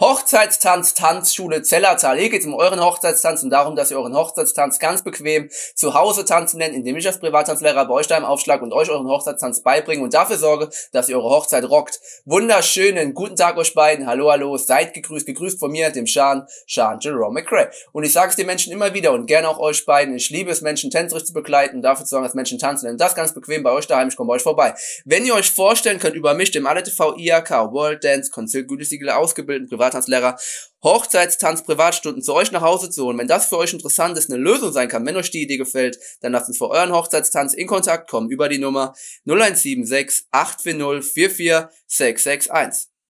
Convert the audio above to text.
Hochzeitstanz, Tanzschule Zellertal. Hier geht es um euren Hochzeitstanz und darum, dass ihr euren Hochzeitstanz ganz bequem zu Hause tanzen lernt, indem ich als Privattanzlehrer bei euch da im Aufschlag und euch euren Hochzeitstanz beibringe und dafür sorge, dass ihr eure Hochzeit rockt. Wunderschönen guten Tag euch beiden. Hallo, hallo. Seid gegrüßt, gegrüßt von mir, dem Sean, Sean Jerome McRae. Und ich sage es den Menschen immer wieder und gerne auch euch beiden. Ich liebe es, Menschen tänzerisch zu begleiten, und dafür zu sorgen, dass Menschen tanzen lernen. Das ganz bequem bei euch daheim. Ich komme bei euch vorbei. Wenn ihr euch vorstellen könnt, über mich, dem ALTV IAK World Dance Konzert Gütesiegel ausgebildeten Privat Privattanzlehrer, Hochzeitstanz, Privatstunden zu euch nach Hause zu holen. Wenn das für euch interessant ist, eine Lösung sein kann, wenn euch die Idee gefällt, dann lasst uns für euren Hochzeitstanz in Kontakt kommen über die Nummer 0176 840 44661.